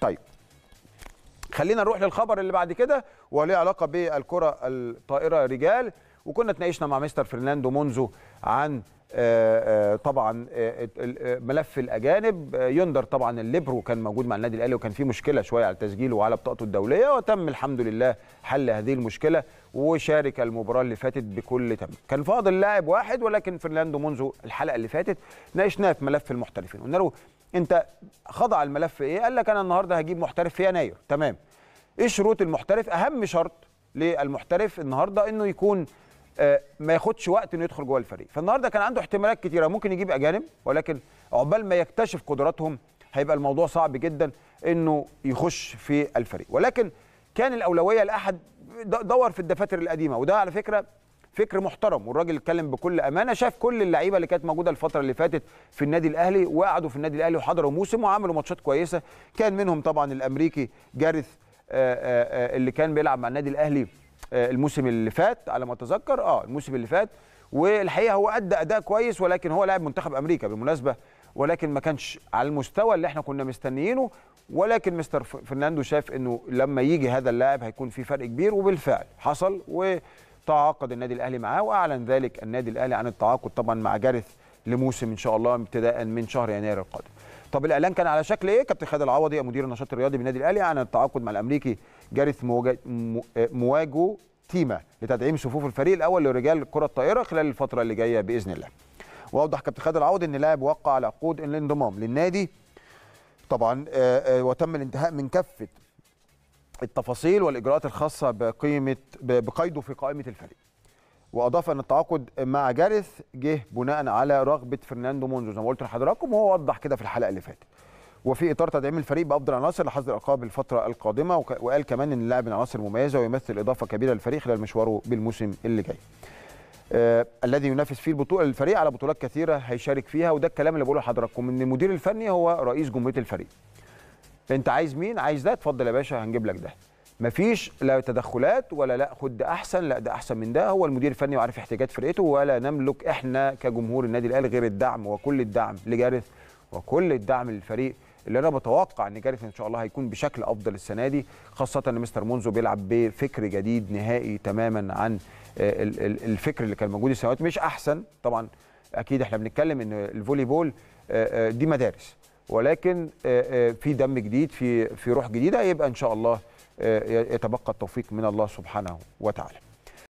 طيب خلينا نروح للخبر اللي بعد كده وله علاقه بالكره الطائره رجال وكنا تناقشنا مع مستر فرناندو مونزو عن آه، آه، طبعا آه، ملف الاجانب يندر طبعا الليبرو كان موجود مع النادي الاهلي وكان في مشكله شويه على تسجيله وعلى بطاقته الدوليه وتم الحمد لله حل هذه المشكله وشارك المباراه اللي فاتت بكل تم كان فاضل لاعب واحد ولكن فرناندو مونزو الحلقه اللي فاتت ناقشناه في ملف المحترفين قلنا له انت خضع الملف ايه قال لك انا النهارده هجيب محترف في يناير تمام ايه شروط المحترف اهم شرط للمحترف النهارده انه يكون آه، ما ياخدش وقت انه يدخل جوه الفريق فالنهارده كان عنده احتمالات كتيره ممكن يجيب اجانب ولكن عقبال ما يكتشف قدراتهم هيبقى الموضوع صعب جدا انه يخش في الفريق ولكن كان الاولويه لاحد دور في الدفاتر القديمه وده على فكره فكر محترم والراجل اتكلم بكل امانه شاف كل اللعيبه اللي كانت موجوده الفتره اللي فاتت في النادي الاهلي وقعدوا في النادي الاهلي وحضروا موسم وعملوا ماتشات كويسه كان منهم طبعا الامريكي جارث آه، آه، آه، اللي كان بيلعب مع النادي الاهلي الموسم اللي فات على ما اتذكر اه الموسم اللي فات والحقيقه هو ادى اداء كويس ولكن هو لاعب منتخب امريكا بالمناسبه ولكن ما كانش على المستوى اللي احنا كنا مستنيينه ولكن مستر فرناندو شاف انه لما يجي هذا اللاعب هيكون في فرق كبير وبالفعل حصل و تعاقد النادي الاهلي معاه واعلن ذلك النادي الاهلي عن التعاقد طبعا مع جارث لموسم ان شاء الله ابتداء من شهر يناير القادم. طب الاعلان كان على شكل ايه؟ كابتن خالد العوضي مدير النشاط الرياضي بالنادي الاهلي اعلن التعاقد مع الامريكي جارث آه، مواجو تيما لتدعيم صفوف الفريق الاول لرجال الكره الطائره خلال الفتره اللي جايه باذن الله. واوضح كابتن خالد العوضي ان اللاعب وقع على عقود الانضمام للنادي طبعا آه، آه، وتم الانتهاء من كافه التفاصيل والاجراءات الخاصه بقيمه بقيده في قائمه الفريق واضاف ان التعاقد مع جارث جه بناء على رغبه فرناندو مونزو زي ما قلت لحضراتكم وهو وضح كده في الحلقه اللي فاتت وفي اطار تدعيم الفريق بافضل عناصر لحظ الالقاب الفتره القادمه وقال كمان ان اللاعب من عناصر مميزه ويمثل اضافه كبيره للفريق خلال مشواره بالموسم اللي جاي آه الذي ينافس فيه البطوله الفريق على بطولات كثيره هيشارك فيها وده الكلام اللي بقوله لحضراتكم ان المدير الفني هو رئيس جمهوريه الفريق انت عايز مين عايز ده اتفضل يا باشا هنجيب لك ده مفيش لا تدخلات ولا لا خد ده احسن لا ده احسن من ده هو المدير الفني وعارف احتياجات فرقته ولا نملك احنا كجمهور النادي الاهلي غير الدعم وكل الدعم لجارث وكل الدعم للفريق اللي انا بتوقع ان جارث ان شاء الله هيكون بشكل افضل السنه دي خاصه ان مستر مونزو بيلعب بفكر جديد نهائي تماما عن آه، الفكر اللي كان موجود السنوات مش احسن طبعا اكيد احنا بنتكلم ان الفولي بول آه، آه، دي مدارس ولكن آه، آه، في دم جديد في في روح جديده يبقى ان شاء الله آه، يتبقى التوفيق من الله سبحانه وتعالى